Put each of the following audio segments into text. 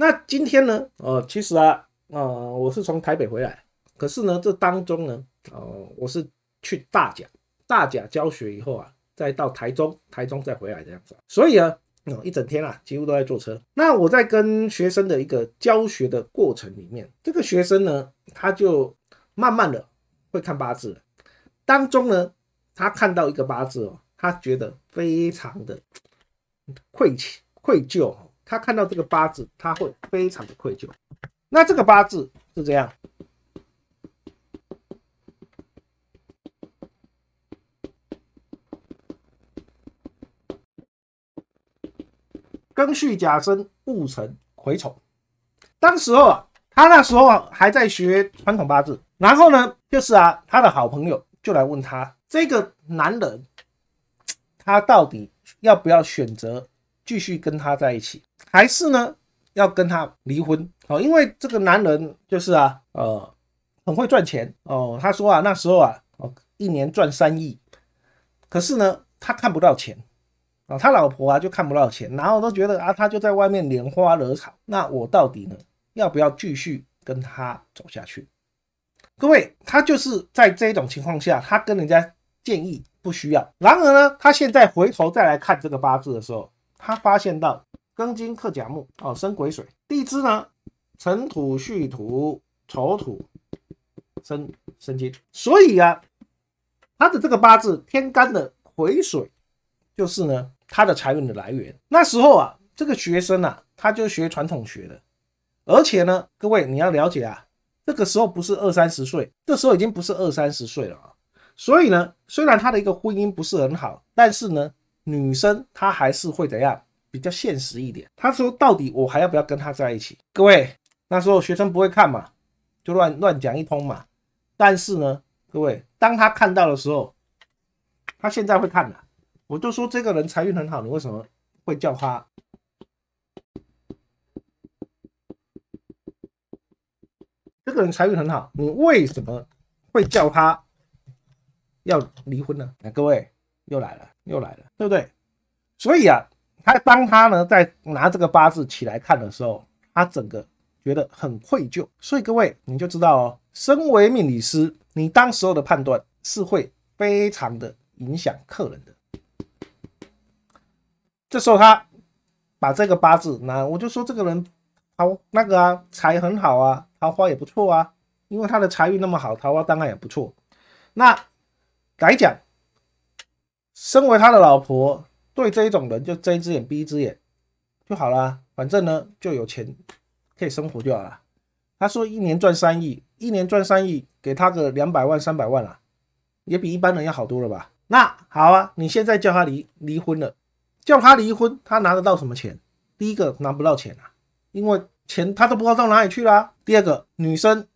那今天呢？呃，其实啊，呃，我是从台北回来，可是呢，这当中呢，呃，我是去大甲，大甲教学以后啊，再到台中，台中再回来这样子。所以啊，嗯，一整天啊，几乎都在坐车。那我在跟学生的一个教学的过程里面，这个学生呢，他就慢慢的会看八字，当中呢，他看到一个八字哦，他觉得非常的愧疚愧疚。他看到这个八字，他会非常的愧疚。那这个八字是这样：庚戌、甲申、戊辰、癸丑。当时候啊，他那时候还在学传统八字，然后呢，就是啊，他的好朋友就来问他：这个男人，他到底要不要选择？继续跟他在一起，还是呢要跟他离婚？哦，因为这个男人就是啊，呃，很会赚钱哦。他说啊，那时候啊，哦，一年赚三亿，可是呢，他看不到钱啊，他老婆啊就看不到钱，然后都觉得啊，他就在外面拈花惹草。那我到底呢要不要继续跟他走下去？各位，他就是在这种情况下，他跟人家建议不需要。然而呢，他现在回头再来看这个八字的时候。他发现到庚金克甲木哦，生癸水。地支呢，辰土、戌土、丑土，生生金。所以啊，他的这个八字天干的癸水，就是呢，他的财运的来源。那时候啊，这个学生啊，他就学传统学的。而且呢，各位你要了解啊，这个时候不是二三十岁，这时候已经不是二三十岁了啊。所以呢，虽然他的一个婚姻不是很好，但是呢。女生她还是会怎样，比较现实一点。她说：“到底我还要不要跟他在一起？”各位那时候学生不会看嘛，就乱乱讲一通嘛。但是呢，各位当她看到的时候，他现在会看了。我就说这个人财运很好，你为什么会叫他？这个人财运很好，你为什么会叫他要离婚呢？各位。又来了，又来了，对不对？所以啊，他当他呢在拿这个八字起来看的时候，他整个觉得很愧疚。所以各位，你就知道哦，身为命理师，你当时候的判断是会非常的影响客人的。这时候他把这个八字拿，我就说这个人，好那个啊，财很好啊，桃花也不错啊，因为他的财运那么好，桃花当然也不错。那来讲。身为他的老婆，对这一种人就睁一只眼闭一只眼就好啦，反正呢就有钱可以生活就好了。他说一年赚三亿，一年赚三亿，给他个两百万三百万啦，也比一般人要好多了吧？那好啊，你现在叫他离离婚了，叫他离婚，他拿得到什么钱？第一个拿不到钱啊，因为钱他都不知道到哪里去啦。第二个，女生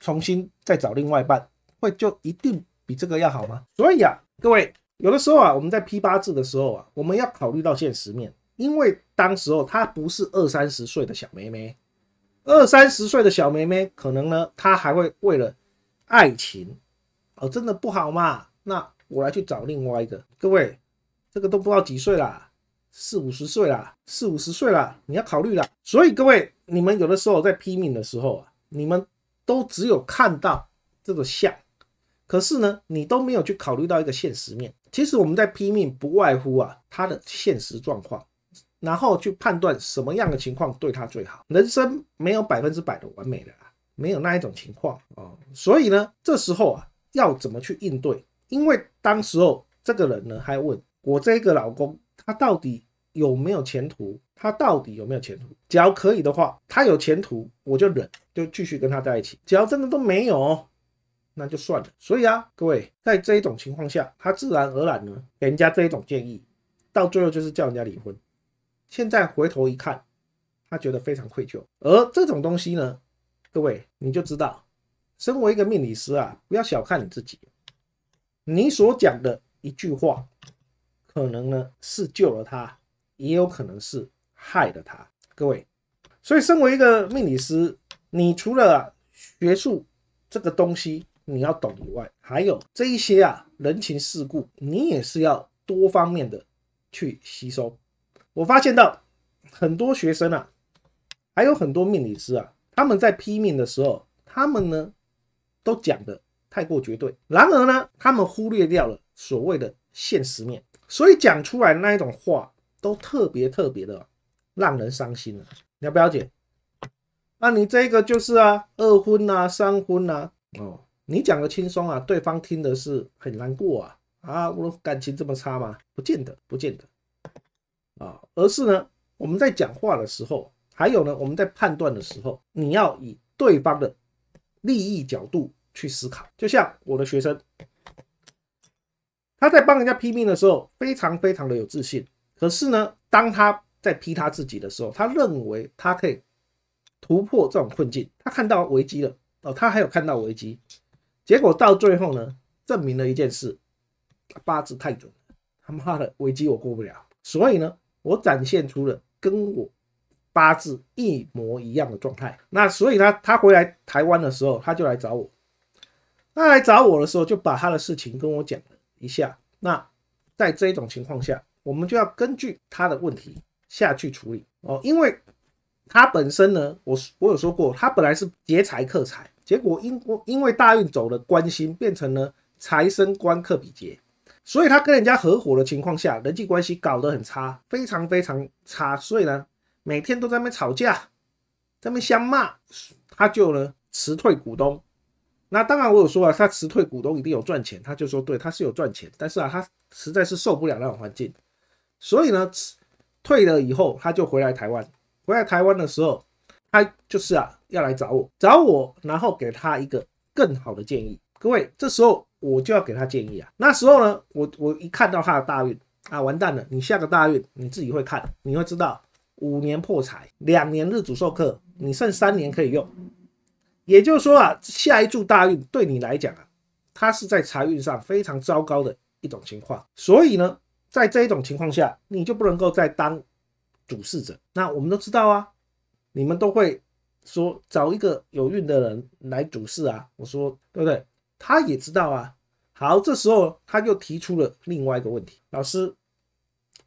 重新再找另外一半，会就一定比这个要好吗？所以啊，各位。有的时候啊，我们在批八字的时候啊，我们要考虑到现实面，因为当时候她不是二三十岁的小妹妹，二三十岁的小妹妹可能呢，她还会为了爱情，哦，真的不好嘛？那我来去找另外一个。各位，这个都不知道几岁啦，四五十岁啦，四五十岁啦，你要考虑啦。所以各位，你们有的时候在批命的时候啊，你们都只有看到这个相，可是呢，你都没有去考虑到一个现实面。其实我们在拼命，不外乎啊，他的现实状况，然后去判断什么样的情况对他最好。人生没有百分之百的完美的啊，没有那一种情况啊，所以呢，这时候啊，要怎么去应对？因为当时候这个人呢，还问我这个老公他到底有没有前途？他到底有没有前途？只要可以的话，他有前途，我就忍，就继续跟他在一起。只要真的都没有。那就算了，所以啊，各位在这一种情况下，他自然而然呢给人家这一种建议，到最后就是叫人家离婚。现在回头一看，他觉得非常愧疚。而这种东西呢，各位你就知道，身为一个命理师啊，不要小看你自己，你所讲的一句话，可能呢是救了他，也有可能是害了他。各位，所以身为一个命理师，你除了学术这个东西，你要懂以外，还有这一些啊，人情世故，你也是要多方面的去吸收。我发现到很多学生啊，还有很多命理师啊，他们在批命的时候，他们呢都讲的太过绝对，然而呢，他们忽略掉了所谓的现实面，所以讲出来的那一种话都特别特别的让人伤心啊。你要不了解，那你这个就是啊，二婚啊，三婚啊，哦。你讲的轻松啊，对方听的是很难过啊！啊，我感情这么差吗？不见得，不见得啊。而是呢，我们在讲话的时候，还有呢，我们在判断的时候，你要以对方的利益角度去思考。就像我的学生，他在帮人家拼命的时候，非常非常的有自信。可是呢，当他在批他自己的时候，他认为他可以突破这种困境。他看到危机了哦，他还有看到危机。结果到最后呢，证明了一件事，八字太准，他妈的危机我过不了。所以呢，我展现出了跟我八字一模一样的状态。那所以他他回来台湾的时候，他就来找我。他来找我的时候，就把他的事情跟我讲了一下。那在这种情况下，我们就要根据他的问题下去处理哦，因为他本身呢，我我有说过，他本来是劫财克财。结果因因为大运走了官星，变成了财生官克比劫，所以他跟人家合伙的情况下，人际关系搞得很差，非常非常差。所以呢，每天都在那吵架，在那相骂，他就呢辞退股东。那当然我有说啊，他辞退股东一定有赚钱，他就说对，他是有赚钱，但是啊，他实在是受不了那种环境，所以呢辞退了以后，他就回来台湾。回来台湾的时候，他就是啊。要来找我，找我，然后给他一个更好的建议。各位，这时候我就要给他建议啊。那时候呢，我我一看到他的大运啊，完蛋了！你下个大运，你自己会看，你会知道五年破财，两年日主授课，你剩三年可以用。也就是说啊，下一注大运对你来讲啊，它是在财运上非常糟糕的一种情况。所以呢，在这一种情况下，你就不能够再当主事者。那我们都知道啊，你们都会。说找一个有运的人来主事啊！我说对不对？他也知道啊。好，这时候他又提出了另外一个问题：老师，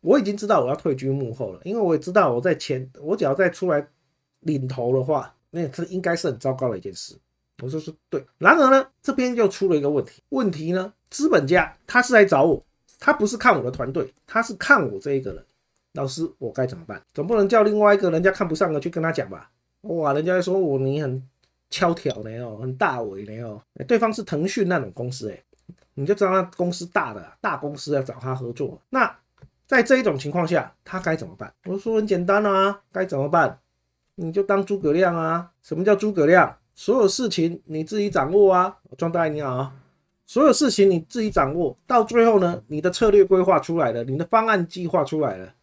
我已经知道我要退居幕后了，因为我也知道我在前，我只要再出来领头的话，那是应该是很糟糕的一件事。我说是对。然而呢，这边又出了一个问题。问题呢？资本家他是来找我，他不是看我的团队，他是看我这一个人。老师，我该怎么办？总不能叫另外一个人家看不上的去跟他讲吧？哇，人家说我你很挑挑的哦，很大伟的哦。对方是腾讯那种公司，哎，你就知道那公司大的大公司要找他合作。那在这一种情况下，他该怎么办？我说很简单啊，该怎么办？你就当诸葛亮啊。什么叫诸葛亮？所有事情你自己掌握啊。庄大爷你好，所有事情你自己掌握。到最后呢，你的策略规划出来了，你的方案计划出来了。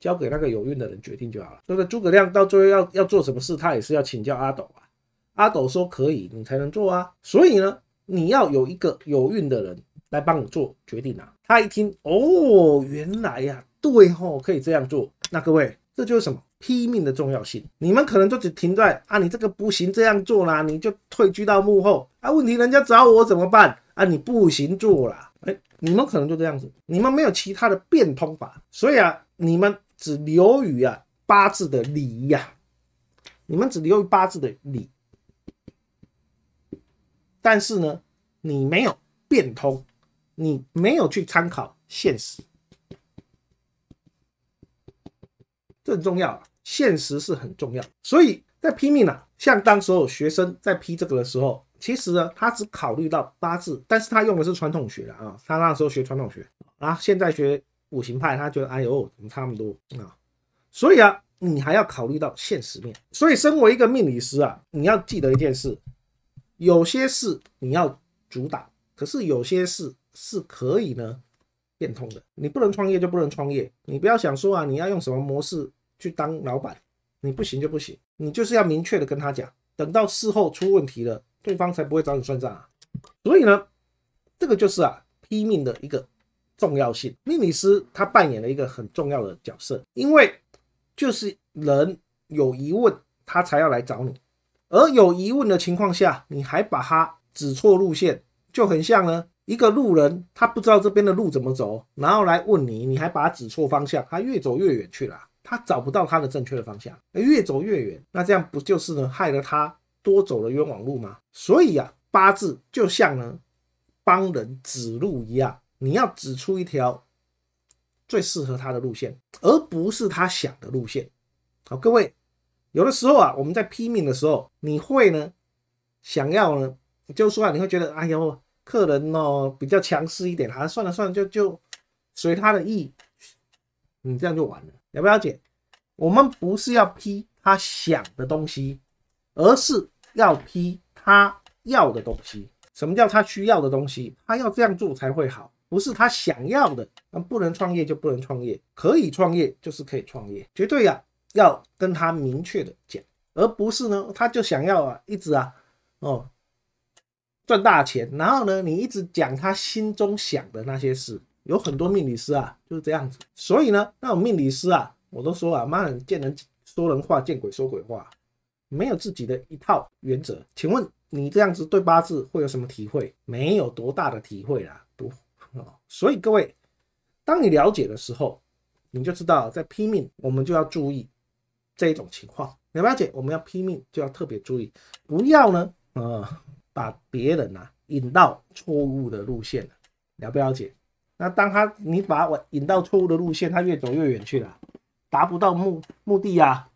交给那个有运的人决定就好了。所以诸葛亮到最后要要做什么事，他也是要请教阿斗啊。阿斗说可以，你才能做啊。所以呢，你要有一个有运的人来帮你做决定啊。他一听，哦，原来呀，对吼，可以这样做。那各位，这就是什么？拼命的重要性。你们可能就只停在啊，你这个不行，这样做啦，你就退居到幕后啊。问题人家找我怎么办啊？你不行做啦。哎，你们可能就这样子，你们没有其他的变通法。所以啊，你们。只留于啊八字的理呀，你们只留于八字的理，但是呢，你没有变通，你没有去参考现实，这很重要，现实是很重要，所以在拼命呢，像当时候学生在批这个的时候，其实呢，他只考虑到八字，但是他用的是传统学的啊，他那时候学传统学啊，现在学。五行派他觉得，哎呦，怎么差那么多啊？所以啊，你还要考虑到现实面。所以，身为一个命理师啊，你要记得一件事：有些事你要主打，可是有些事是可以呢变通的。你不能创业就不能创业，你不要想说啊，你要用什么模式去当老板，你不行就不行。你就是要明确的跟他讲，等到事后出问题了，对方才不会找你算账啊。所以呢，这个就是啊，拼命的一个。重要性，命理师他扮演了一个很重要的角色，因为就是人有疑问，他才要来找你，而有疑问的情况下，你还把他指错路线，就很像呢一个路人，他不知道这边的路怎么走，然后来问你，你还把他指错方向，他越走越远去了，他找不到他的正确的方向，越走越远，那这样不就是呢害了他多走了冤枉路吗？所以啊，八字就像呢帮人指路一样。你要指出一条最适合他的路线，而不是他想的路线。好，各位，有的时候啊，我们在批命的时候，你会呢想要呢，就说啊，你会觉得，哎呦，客人哦比较强势一点啊，算了算了，就就随他的意，你这样就完了。了不了解？我们不是要批他想的东西，而是要批他要的东西。什么叫他需要的东西？他要这样做才会好。不是他想要的，那不能创业就不能创业，可以创业就是可以创业，绝对呀，要跟他明确的讲，而不是呢，他就想要啊，一直啊，哦，赚大钱，然后呢，你一直讲他心中想的那些事，有很多命理师啊就是这样子，所以呢，那种命理师啊，我都说啊，妈的见人说人话，见鬼说鬼话，没有自己的一套原则。请问你这样子对八字会有什么体会？没有多大的体会啦，不。啊，所以各位，当你了解的时候，你就知道在拼命，我们就要注意这一种情况。了不了解？我们要拼命，就要特别注意，不要呢，呃，把别人呐引到错误的路线。了不了解？那当他你把我引到错误的路线，他越走越远去了，达不到目目的呀。